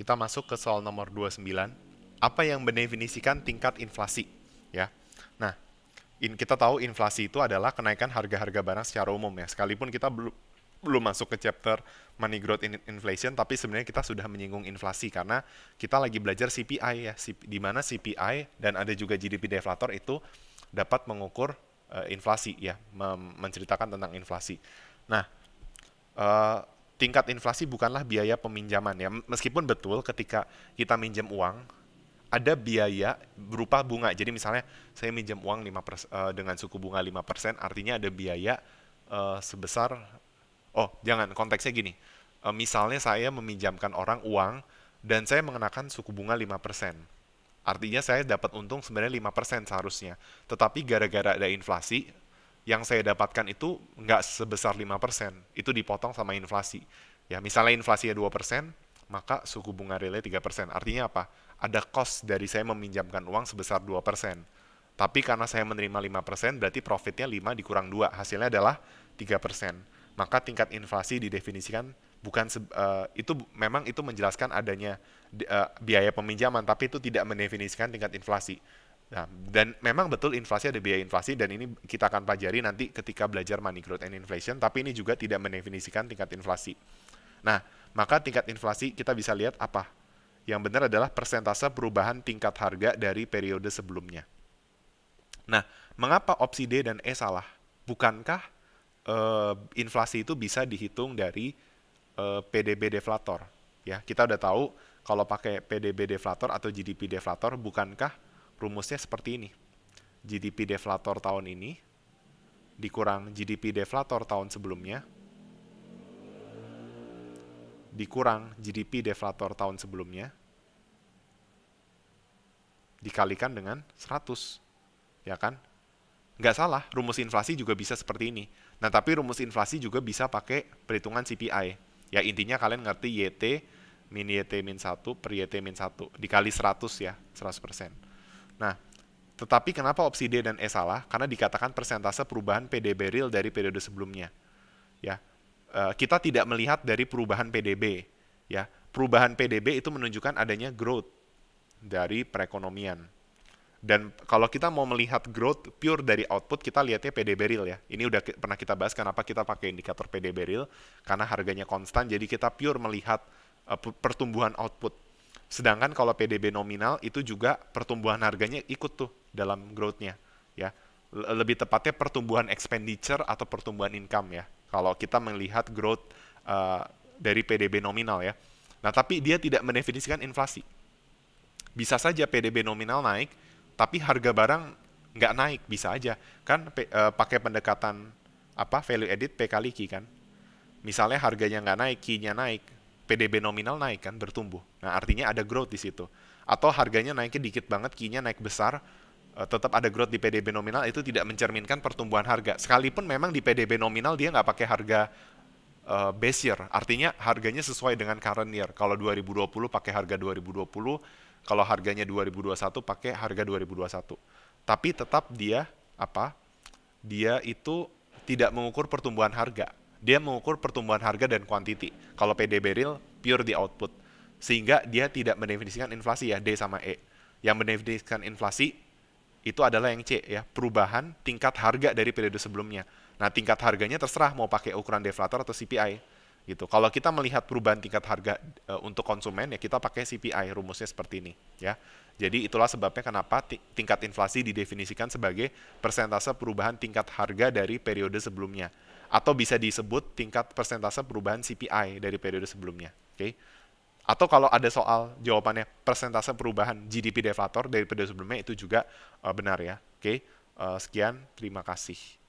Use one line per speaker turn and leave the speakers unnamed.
Kita masuk ke soal nomor 29. Apa yang mendefinisikan tingkat inflasi? Ya. Nah, in, kita tahu inflasi itu adalah kenaikan harga-harga barang secara umum ya. Sekalipun kita belum belum masuk ke chapter money growth in inflation, tapi sebenarnya kita sudah menyinggung inflasi karena kita lagi belajar CPI ya, di mana CPI dan ada juga GDP deflator itu dapat mengukur uh, inflasi ya, menceritakan tentang inflasi. Nah, uh, tingkat inflasi bukanlah biaya peminjaman ya. Meskipun betul ketika kita minjem uang ada biaya berupa bunga. Jadi misalnya saya minjem uang 5 pers, eh, dengan suku bunga 5%, artinya ada biaya uh, sebesar oh, jangan konteksnya gini. Uh, misalnya saya meminjamkan orang uang dan saya mengenakan suku bunga 5%. Artinya saya dapat untung sebenarnya 5% seharusnya. Tetapi gara-gara ada inflasi, yang saya dapatkan itu nggak sebesar 5%, itu dipotong sama inflasi. Ya, misalnya inflasinya 2%, maka suku bunga relay 3%. Artinya apa? Ada cost dari saya meminjamkan uang sebesar 2%. Tapi karena saya menerima 5%, berarti profitnya 5 dikurang 2. Hasilnya adalah 3%. Maka tingkat inflasi didefinisikan bukan uh, itu memang itu menjelaskan adanya uh, biaya peminjaman, tapi itu tidak mendefinisikan tingkat inflasi. Nah, dan memang betul inflasi ada biaya inflasi dan ini kita akan pelajari nanti ketika belajar money growth and inflation, tapi ini juga tidak mendefinisikan tingkat inflasi. Nah, maka tingkat inflasi kita bisa lihat apa? Yang benar adalah persentase perubahan tingkat harga dari periode sebelumnya. Nah, mengapa opsi D dan E salah? Bukankah eh, inflasi itu bisa dihitung dari eh, PDB deflator? Ya, kita udah tahu kalau pakai PDB deflator atau GDP deflator, bukankah rumusnya seperti ini. GDP deflator tahun ini dikurang GDP deflator tahun sebelumnya dikurang GDP deflator tahun sebelumnya dikalikan dengan 100. Ya kan? Nggak salah, rumus inflasi juga bisa seperti ini. Nah, tapi rumus inflasi juga bisa pakai perhitungan CPI. Ya, intinya kalian ngerti YT min YT min 1 per YT min 1 dikali 100 ya, 100%. Nah, tetapi kenapa opsi D dan E salah? Karena dikatakan persentase perubahan PDB real dari periode sebelumnya. Ya. Eh, kita tidak melihat dari perubahan PDB, ya. Perubahan PDB itu menunjukkan adanya growth dari perekonomian. Dan kalau kita mau melihat growth pure dari output, kita lihatnya PDB real ya. Ini udah pernah kita bahas kenapa kita pakai indikator PDB real, karena harganya konstan, jadi kita pure melihat eh, pertumbuhan output Sedangkan kalau PDB nominal itu juga pertumbuhan harganya ikut tuh dalam growth-nya ya. Lebih tepatnya pertumbuhan expenditure atau pertumbuhan income ya. Kalau kita melihat growth uh, dari PDB nominal ya. Nah, tapi dia tidak mendefinisikan inflasi. Bisa saja PDB nominal naik tapi harga barang nggak naik bisa aja kan uh, pakai pendekatan apa value edit P kali Q kan. Misalnya harganya nggak naik, Q-nya naik, PDB nominal naik kan bertumbuh. Nah, artinya ada growth di situ. Atau harganya naiknya dikit banget, kinya naik besar, eh, tetap ada growth di PDB nominal itu tidak mencerminkan pertumbuhan harga. Sekalipun memang di PDB nominal dia nggak pakai harga uh, base year, artinya harganya sesuai dengan current year. Kalau 2020 pakai harga 2020, kalau harganya 2021 pakai harga 2021. Tapi tetap dia apa? Dia itu tidak mengukur pertumbuhan harga dia mengukur pertumbuhan harga dan kuantiti. Kalau PDB real, pure di output. Sehingga dia tidak mendefinisikan inflasi ya, D sama E. Yang mendefinisikan inflasi itu adalah yang C ya, perubahan tingkat harga dari periode sebelumnya. Nah, tingkat harganya terserah mau pakai ukuran deflator atau CPI gitu. Kalau kita melihat perubahan tingkat harga e, untuk konsumen ya kita pakai CPI rumusnya seperti ini ya. Jadi itulah sebabnya kenapa tingkat inflasi didefinisikan sebagai persentase perubahan tingkat harga dari periode sebelumnya atau bisa disebut tingkat persentase perubahan CPI dari periode sebelumnya. Oke. Okay? Atau kalau ada soal jawabannya persentase perubahan GDP deflator dari periode sebelumnya itu juga uh, benar ya. Oke. Okay? Uh, eh, sekian, terima kasih.